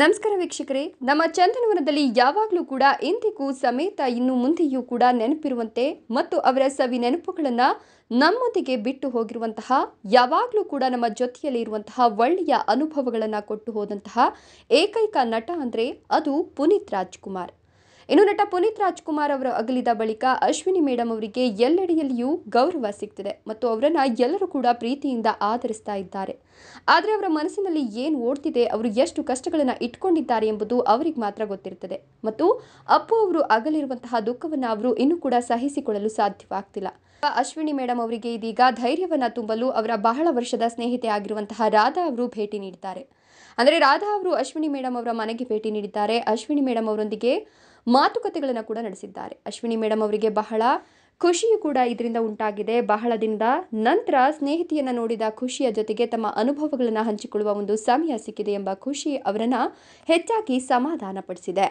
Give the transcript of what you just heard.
ನಮಸ್ಕಾರ ವೀಕ್ಷಕರೇ ನಮ್ಮ ಚಂದನವನದಲ್ಲಿ ಯಾವಾಗಲೂ ಕೂಡ ಇಂದಿಗೂ ಸಮೇತ ಇನ್ನು ಮುಂದೆಯೂ ಕೂಡ ನೆನಪಿರುವಂತೆ ಮತ್ತು ಅವರ ಸವಿ ನೆನಪುಗಳನ್ನು ನಮ್ಮೊಂದಿಗೆ ಬಿಟ್ಟು ಹೋಗಿರುವಂತಹ ಯಾವಾಗಲೂ ಕೂಡ ನಮ್ಮ ಜೊತೆಯಲ್ಲಿ ಇರುವಂತಹ ಒಳ್ಳೆಯ ಅನುಭವಗಳನ್ನು ಕೊಟ್ಟು ಹೋದಂತಹ ಏಕೈಕ ನಟ ಅಂದರೆ ಅದು ಪುನೀತ್ ರಾಜ್ಕುಮಾರ್ ಇನ್ನು ನಟ ಪುನೀತ್ ರಾಜ್ಕುಮಾರ್ ಅವರು ಅಗಲಿದ ಬಳಿಕ ಅಶ್ವಿನಿ ಮೇಡಮ್ ಅವರಿಗೆ ಎಲ್ಲೆಡೆಯಲ್ಲಿಯೂ ಗೌರವ ಸಿಗ್ತದೆ ಮತ್ತು ಅವರನ್ನ ಎಲ್ಲರೂ ಕೂಡ ಪ್ರೀತಿಯಿಂದ ಆಧರಿಸ್ತಾ ಇದ್ದಾರೆ ಆದರೆ ಅವರ ಮನಸ್ಸಿನಲ್ಲಿ ಏನು ಓಡ್ತಿದೆ ಅವರು ಎಷ್ಟು ಕಷ್ಟಗಳನ್ನು ಇಟ್ಕೊಂಡಿದ್ದಾರೆ ಎಂಬುದು ಅವರಿಗೆ ಮಾತ್ರ ಗೊತ್ತಿರುತ್ತದೆ ಮತ್ತು ಅಪ್ಪು ಅವರು ಅಗಲಿರುವಂತಹ ದುಃಖವನ್ನು ಅವರು ಇನ್ನೂ ಕೂಡ ಸಹಿಸಿಕೊಳ್ಳಲು ಸಾಧ್ಯವಾಗ್ತಿಲ್ಲ ಅಶ್ವಿನಿ ಮೇಡಮ್ ಅವರಿಗೆ ಇದೀಗ ಧೈರ್ಯವನ್ನ ತುಂಬಲು ಅವರ ಬಹಳ ವರ್ಷದ ಸ್ನೇಹಿತೆ ಆಗಿರುವಂತಹ ರಾಧಾ ಅವರು ಭೇಟಿ ನೀಡಿದ್ದಾರೆ ಅಂದರೆ ರಾಧಾ ಅವರು ಅಶ್ವಿನಿ ಮೇಡಮ್ ಅವರ ಮನೆಗೆ ಭೇಟಿ ನೀಡಿದ್ದಾರೆ ಅಶ್ವಿನಿ ಮೇಡಮ್ ಅವರೊಂದಿಗೆ ಮಾತುಕತೆಗಳನ್ನು ಕೂಡ ನಡೆಸಿದ್ದಾರೆ ಅಶ್ವಿನಿ ಮೇಡಮ್ ಅವರಿಗೆ ಬಹಳ ಖುಷಿಯೂ ಕೂಡ ಇದರಿಂದ ಉಂಟಾಗಿದೆ ಬಹಳ ದಿನದ ನಂತರ ಸ್ನೇಹಿತೆಯನ್ನು ನೋಡಿದ ಖುಷಿಯ ಜೊತೆಗೆ ತಮ್ಮ ಅನುಭವಗಳನ್ನು ಹಂಚಿಕೊಳ್ಳುವ ಒಂದು ಸಮಯ ಸಿಕ್ಕಿದೆ ಎಂಬ ಖುಷಿ ಅವರನ್ನು ಹೆಚ್ಚಾಗಿ ಸಮಾಧಾನಪಡಿಸಿದೆ